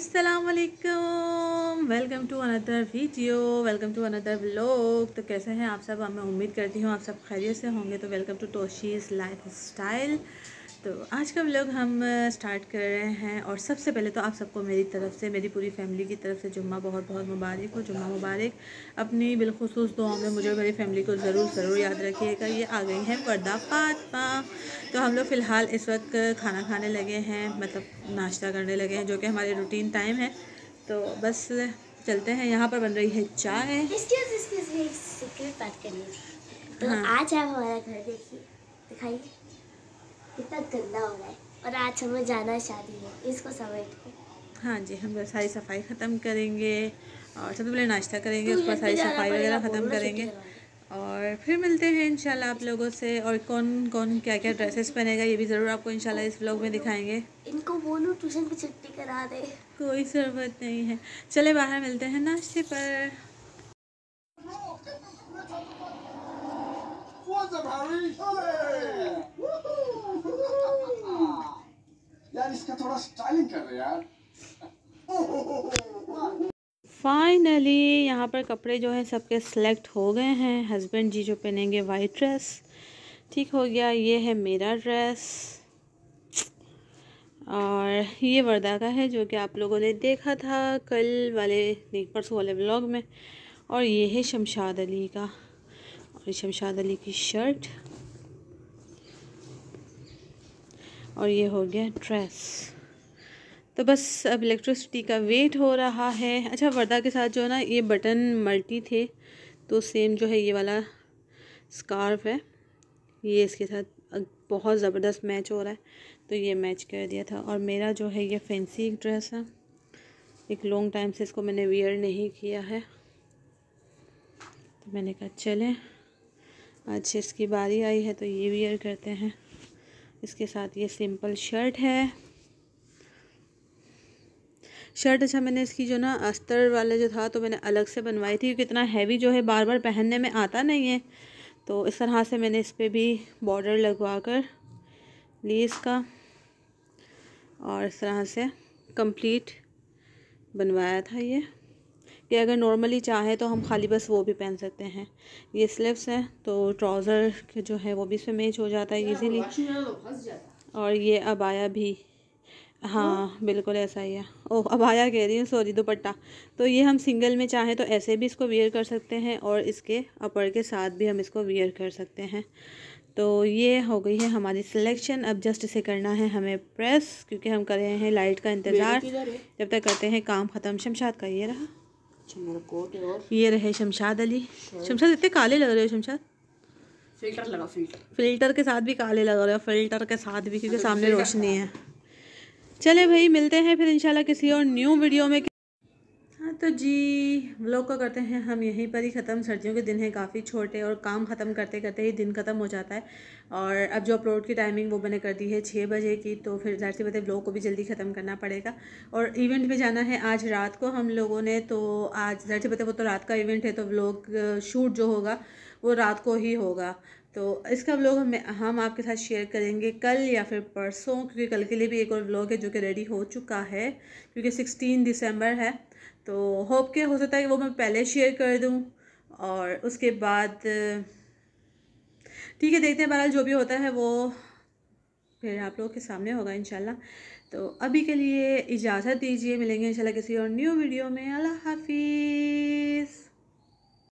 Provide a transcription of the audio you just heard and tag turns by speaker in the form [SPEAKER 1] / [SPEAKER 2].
[SPEAKER 1] असलकम welcome to another video welcome to another vlog तो कैसे हैं आप सब मैं उम्मीद करती हूँ आप सब खैरियत से होंगे तो welcome to Toshi's lifestyle तो आज का व्लॉग हम स्टार्ट कर रहे हैं और सबसे पहले तो आप सबको मेरी तरफ से मेरी पूरी फैमिली की तरफ से जुम्मा बहुत बहुत मुबारक हो जुम्मा मुबारक अपनी बिलखसूस दुआ में मुझे मेरी फैमिली को ज़रूर ज़रूर याद रखिएगा ये आ गई है पर्दा फातमा तो हम लोग फ़िलहाल इस वक्त खाना खाने लगे हैं मतलब नाश्ता करने लगे हैं जो कि हमारे रूटीन टाइम है तो बस चलते हैं यहाँ पर बन रही है चाय तो हाँ। आज आप हमारा घर देखिए दिखाइए कितना गंदा हो रहा है और आज हमें जाना शादी है इसको समेट के हाँ जी हम सारी सफाई ख़त्म करेंगे और सबसे पहले नाश्ता करेंगे उसके बाद सारी सफाई वगैरह ख़त्म करेंगे और फिर मिलते हैं इंशाल्लाह आप लोगों से और कौन कौन क्या क्या ड्रेसेस पहनेगा ये भी ज़रूर आपको इंशाल्लाह इस व्लॉग में दिखाएंगे इनको बोलो ट्यूशन की छुट्टी करा दे कोई ज़रूरत नहीं है चले बाहर मिलते हैं नाश्ते पर What's फाइनली यहाँ पर कपड़े जो हैं सबके सेलेक्ट हो गए हैं हस्बैंड जी जो पहनेंगे वाइट ड्रेस ठीक हो गया ये है मेरा ड्रेस और ये वर्दा का है जो कि आप लोगों ने देखा था कल वाले नहीं परसों वाले ब्लॉग में और ये है शमशाद अली का और शमशाद अली की शर्ट और ये हो गया ड्रेस तो बस अब इलेक्ट्रिसिटी का वेट हो रहा है अच्छा वर्दा के साथ जो है ना ये बटन मल्टी थे तो सेम जो है ये वाला स्कार्फ है ये इसके साथ बहुत ज़बरदस्त मैच हो रहा है तो ये मैच कर दिया था और मेरा जो है ये फैंसी एक ड्रेस है एक लॉन्ग टाइम से इसको मैंने वियर नहीं किया है तो मैंने कहा चलें आज इसकी बारी आई है तो ये वियर करते हैं इसके साथ ये सिंपल शर्ट है शर्ट अच्छा मैंने इसकी जो ना अस्तर वाला जो था तो मैंने अलग से बनवाई थी क्योंकि इतना हैवी जो है बार बार पहनने में आता नहीं है तो इस तरह से मैंने इस पर भी बॉर्डर लगवा कर ली इसका और इस तरह से कंप्लीट बनवाया था ये कि अगर नॉर्मली चाहे तो हम खाली बस वो भी पहन सकते हैं ये स्लीव्स हैं तो ट्राउज़र जो है वो भी इसमें मैच हो जाता है इजीली और ये अबाया भी हाँ, हाँ बिल्कुल ऐसा ही है ओह अब आया कह रही हूँ सॉरी दुपट्टा तो ये हम सिंगल में चाहें तो ऐसे भी इसको वियर कर सकते हैं और इसके अपर के साथ भी हम इसको वियर कर सकते हैं तो ये हो गई है हमारी सिलेक्शन अब जस्ट इसे करना है हमें प्रेस क्योंकि हम कर रहे हैं लाइट का इंतज़ार जब तक करते हैं काम ख़त्म शमशाद का ये रहा अच्छा, ये रहे शमशाद अली शमशाद इतने काले लग रहे हो शमशाद फिल्टर लगा फिल्टर फिल्टर के साथ भी काले लगा रहे हो फिल्टर के साथ भी क्योंकि अच्छा, तो सामने रोशनी है चले भाई मिलते हैं फिर इंशाल्लाह किसी और न्यू वीडियो में तो जी ब्लॉग को करते हैं हम यहीं पर ही ख़त्म सर्दियों के दिन हैं काफ़ी छोटे और काम ख़त्म करते करते ही दिन ख़त्म हो जाता है और अब जो अपलोड की टाइमिंग वो मैंने कर दी है छः बजे की तो फिर जाहिर सी बात है ब्लॉग को भी जल्दी ख़त्म करना पड़ेगा और इवेंट में जाना है आज रात को हम लोगों ने तो आज जाहिर सी बात है वो तो रात का इवेंट है तो ब्लॉग शूट जो होगा वो रात को ही होगा तो इसका व्लॉग हम हम आपके साथ शेयर करेंगे कल या फिर परसों क्योंकि कल के लिए भी एक और व्लॉग है जो कि रेडी हो चुका है क्योंकि सिक्सटीन दिसंबर है तो होप के हो सकता है कि वो मैं पहले शेयर कर दूँ और उसके बाद ठीक है देखते हैं बहरहाल जो भी होता है वो फिर आप लोगों के सामने होगा इन तो अभी के लिए इजाज़त दीजिए मिलेंगे इंशाल्लाह किसी और न्यू वीडियो में अल्लाह हाफिज़